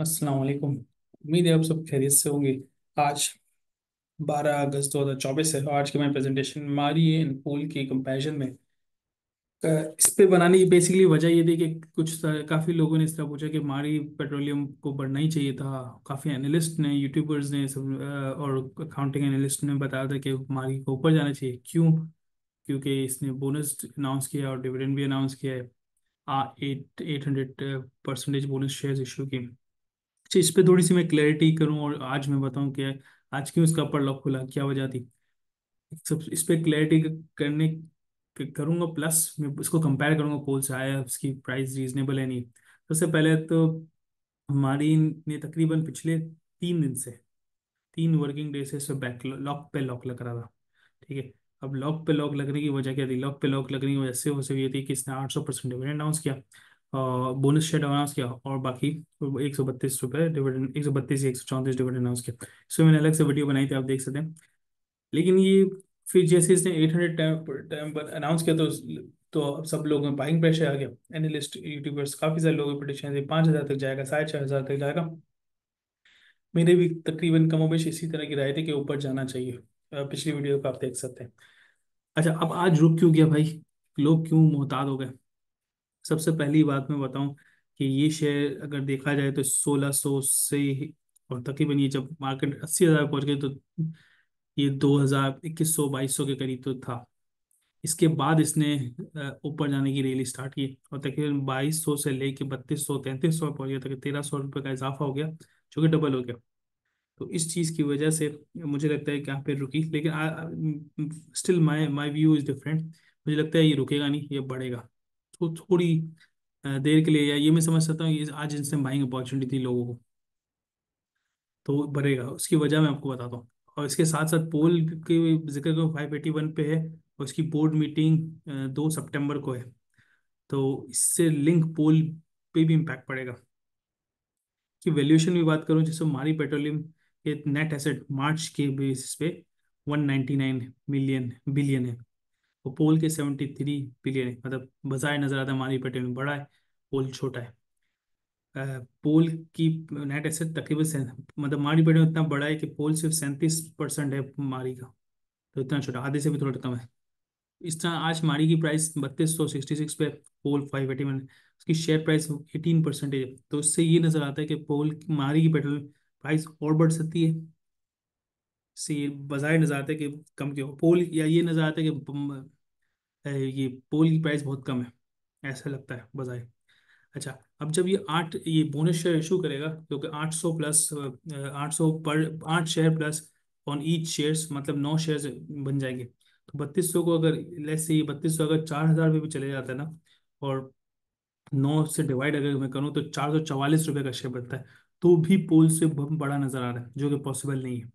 असलकुम उम्मीद है आप सब खैरियत से होंगे आज 12 अगस्त 2024 है आज की मैं प्रेजेंटेशन मारी इन पोल की कंपेरिजन में इस पे बनाने की बेसिकली वजह ये थी कि कुछ काफ़ी लोगों ने इस तरह पूछा कि मारी पेट्रोलियम को बढ़ना ही चाहिए था काफ़ी एनालिस्ट ने यूट्यूबर्स ने सब और अकाउंटिंग एनालिस्ट ने बताया था कि मारी को ऊपर जाना चाहिए क्यों क्योंकि इसने बोनस अनाउंस किया और डिविडेंड भी अनाउंस किया है eight eight hundred percentage bonus shares issue की अच्छा इस पे थोड़ी सी मैं क्लैरिटी करूं और आज मैं बताऊं कि आज क्यों इसका अपर लॉक खुला क्या वजह थी सब इस पे क्लैरिटी करने करूंगा प्लस मैं इसको कंपेयर करूंगा कौन से आया उसकी प्राइस रीजनेबल है नहीं सबसे तो पहले तो हमारी ने तकरीबन पिछले तीन दिन से तीन वर्किंग डे से इसमें बैक लॉक पे लॉक लग रहा था ठीक है अब लॉक पे लॉक लगने की वजह क्या थी लॉक पे लॉक लगने की वजह से हो सकी थी कि इसने आठ सौ परसेंट डिविडेंड अनाउंस किया बोनस शेयर अनाउंस किया और बाकी एक सौ बत्तीस रुपये डिविडेंड एक सौ बत्तीस एक सौ चौंतीस डिविडेंड अनाउंस किया इसमें मैंने अलग से वीडियो बनाई थी आप देख सकते हैं लेकिन ये फिर जैसे इसने एट हंड्रेड टाइम टाइम पर अनाउंस किया तो तो सब लोगों में बाइंग प्रेशर आ गया एनालिस्ट यूट्यूबर्स काफ़ी सारे लोगों की पाँच हज़ार तक जाएगा साढ़े छः हज़ार तक जाएगा मेरे भी तकरीबन कमोबेश इसी तरह की राय थी कि ऊपर जाना चाहिए पिछली वीडियो को आप देख सकते हैं अच्छा अब आज रुक क्यों गया भाई लोग क्यों मोहताद हो गए सबसे पहली बात मैं बताऊं कि ये शेयर अगर देखा जाए तो 1600 से और तकरीबन ये जब मार्केट अस्सी हज़ार पहुँच गई तो ये दो हज़ार इक्कीस सौ बाईस सौ के करीब तो था इसके बाद इसने ऊपर जाने की रैली स्टार्ट की और तकरीबन बाईस सौ से लेके बत्तीस सौ तैंतीस सौ पहुँच गया तक तेरह सौ रुपये का इजाफा हो गया जो कि डबल हो गया तो इस चीज़ की वजह से मुझे लगता है कि यहाँ पे रुकी लेकिन still my my view is different मुझे लगता है ये रुकेगा नहीं ये बढ़ेगा उसको थोड़ी देर के लिए या ये मैं समझ सकता हूँ आज इनसे बाइंग अपॉर्चुनिटी थी लोगों को तो बढ़ेगा उसकी वजह मैं आपको बताता हूँ और इसके साथ साथ पोल के जिक्र करो फाइव एटी वन पे है और उसकी बोर्ड मीटिंग दो सितंबर को है तो इससे लिंक पोल पे भी इम्पैक्ट पड़ेगा कि वैल्यूएशन की बात करूँ जैसे मारी पेट्रोलियम के नेट एसेट मार्च के बेसिस पे वन नाइन मिलियन बिलियन है वो तो पोल के सेवेंटी थ्री बिलियन है मतलब बजाय नज़र आता है हमारी में बड़ा है पोल छोटा है पोल की नेट एसेट तकरीबन मतलब मारी पेटेंट इतना बड़ा है कि पोल सिर्फ सैंतीस परसेंट है मारी का तो इतना छोटा आधे से भी थोड़ा कम है इस तरह आज मारी की प्राइस बत्तीस सौ सिक्सटी सिक्स पे पोल फाइव एटी वन उसकी शेयर प्राइस एटीन परसेंटेज है तो उससे ये नज़र आता है कि पोल मारी की पेट्रोल प्राइस और बढ़ सकती है से बाजार नज़र आता है कि कम क्यों पोल या ये नज़र आता है कि ये पोल की प्राइस बहुत कम है ऐसा लगता है बजाय अच्छा अब जब ये आठ ये बोनस शेयर इशू करेगा क्योंकि आठ सौ प्लस आठ सौ पर आठ share plus on each shares मतलब नौ शेयर्स बन जाएंगे तो बत्तीस सौ को अगर लेस से ये बत्तीस सौ अगर चार हज़ार रुपये भी चले जाता है ना और नौ से डिवाइड अगर मैं करूँ तो चार सौ चवालीस रुपये का शेयर बनता है तो भी पोल से बड़ा नज़र आ रहा है जो कि पॉसिबल नहीं है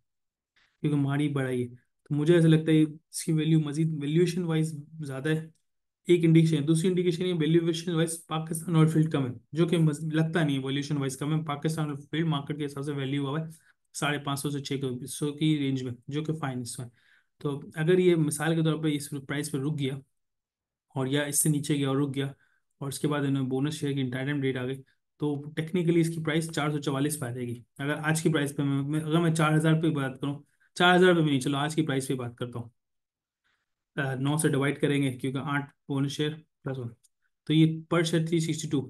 क्योंकि मारी बड़ा ही है तो मुझे ऐसा लगता है इसकी वैल्यू मजीद वैल्यूएशन वाइज ज़्यादा है एक इंडिकेशन दूसरी इंडिकेशन ये valuation wise Pakistan oil field कम है जो कि लगता नहीं है वैल्यूशन वाइज कम है पाकिस्तान ऑयल फील्ड मार्केट के हिसाब से वैल्यू हुआ है साढ़े पाँच सौ से छः सौ की रेंज में जो कि फाइन इस तो अगर ये मिसाल के तौर पर इस प्राइस पर रुक गया और या इससे नीचे गया और रुक गया और उसके बाद इन्होंने बोनस शेयर की इंटरटेन डेट आ गई तो टेक्निकली इसकी प्राइस चार सौ चवालीस पर आ जाएगी अगर आज की प्राइस पर मैं अगर मैं चार हज़ार पर बात करूँ चार हज़ार रुपये में नहीं चलो आज की प्राइस पे बात करता हूँ नौ से डिवाइड करेंगे क्योंकि आठ पोन शेयर प्लस वन तो ये पर शेयर थ्री सिक्सटी टू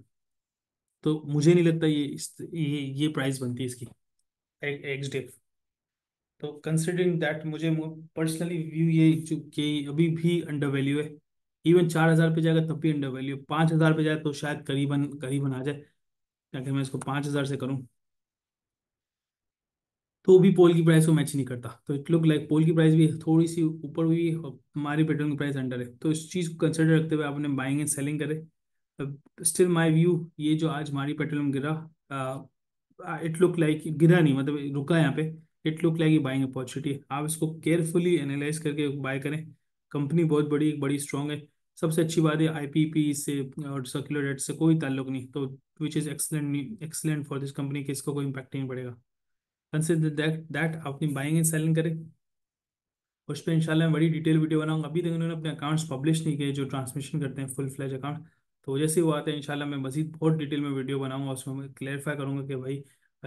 तो मुझे नहीं लगता ये ये ये प्राइस बनती है इसकी एक्स डे तो कंसिडरिंग दैट मुझे पर्सनली व्यू ये कि अभी भी अंडर वैल्यू है इवन चार हज़ार पे जाएगा तब भी अंडर वैल्यू पाँच हज़ार पे जाए तो शायद करीबन करीबन आ जाए ताकि मैं इसको पाँच हज़ार से करूँ तो भी पोल की प्राइस को मैच नहीं करता तो इट लुक लाइक पोल की प्राइस भी थोड़ी सी ऊपर हुई हमारी पेट्रोल की प्राइस अंडर है तो इस चीज़ को कंसिडर रखते हुए आपने बाइंग एंड सेलिंग करे स्टिल माई व्यू ये जो आज हमारी पेट्रोलियम गिरा इट लुक लाइक गिरा नहीं मतलब रुका यहाँ पे इट लुक लाइक ये बाइंग अपॉर्चुनिटी आप इसको केयरफुली एनालाइज करके बाय करें कंपनी बहुत बड़ी एक बड़ी स्ट्रॉन्ग है सबसे अच्छी बात है आई पी पी से और सर्कुलर रेट से कोई ताल्लुक नहीं तो which is excellent excellent for this company कि इसको कोई इम्पैक्ट नहीं पड़ेगा कंसिडर दैट दैट अपनी बाइंग एंड सेलिंग करें उस पर इंशाल्लाह मैं बड़ी डिटेल वीडियो बनाऊंगा अभी तक इन्होंने अपने अकाउंट्स पब्लिश नहीं किए जो ट्रांसमिशन करते हैं फुल फ्लैज अकाउंट तो जैसे वो आते हैं इंशाल्लाह मैं मजीद बहुत डिटेल में वीडियो बनाऊंगा उसमें मैं क्लैरिफाई करूंगा कि भाई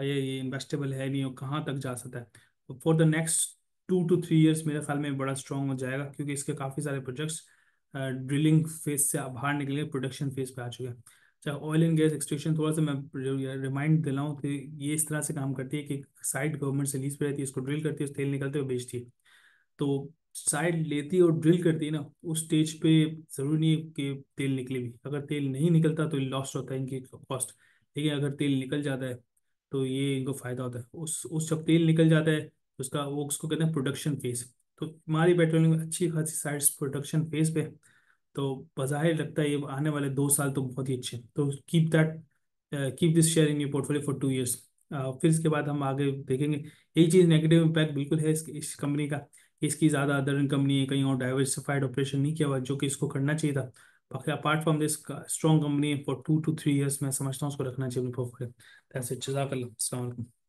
ये ये इन्वेस्टेबल है नहीं और कहाँ तक जा सकता है तो for the next two two three years मेरे ख्याल में बड़ा स्ट्रॉन्ग हो जाएगा क्योंकि इसके काफ़ी सारे प्रोजेक्ट्स ड्रिलिंग फेज से बाहर निकले प्रोडक्शन फेज पर आ चुके हैं अच्छा ऑयल एंड गैस एक्सट्रेशन थोड़ा सा मैं रिमाइंड दिलाऊं कि ये इस तरह से काम करती है कि साइड गवर्नमेंट से लीज पे रहती है इसको ड्रिल करती है तेल निकलते हुए बेचती है तो साइड लेती है और ड्रिल करती है ना उस स्टेज पे ज़रूरी नहीं है कि तेल निकले भी अगर तेल नहीं निकलता तो लॉस्ट होता है इनकी कॉस्ट ठीक है अगर तेल निकल जाता है तो ये इनको फ़ायदा होता है उस उस जब तेल निकल जाता है उसका वो उसको कहते हैं प्रोडक्शन फेज तो हमारी पेट्रोलिंग अच्छी खासी साइड प्रोडक्शन फेज पे तो बाहिर लगता है ये आने वाले दो साल तो बहुत ही अच्छे तो keep that keep this share in your portfolio for two years फिर इसके बाद हम आगे देखेंगे एक चीज़ नेगेटिव इम्पैक्ट बिल्कुल है इस, इस कंपनी का इसकी ज़्यादा अदर कंपनी है कहीं और डाइवर्सिफाइड ऑपरेशन नहीं किया हुआ जो कि इसको करना चाहिए था बाकी apart from this strong company है for two two three years मैं समझता हूँ उसको रखना चाहिए अपने पोर्टफोलियो जजाकल्ला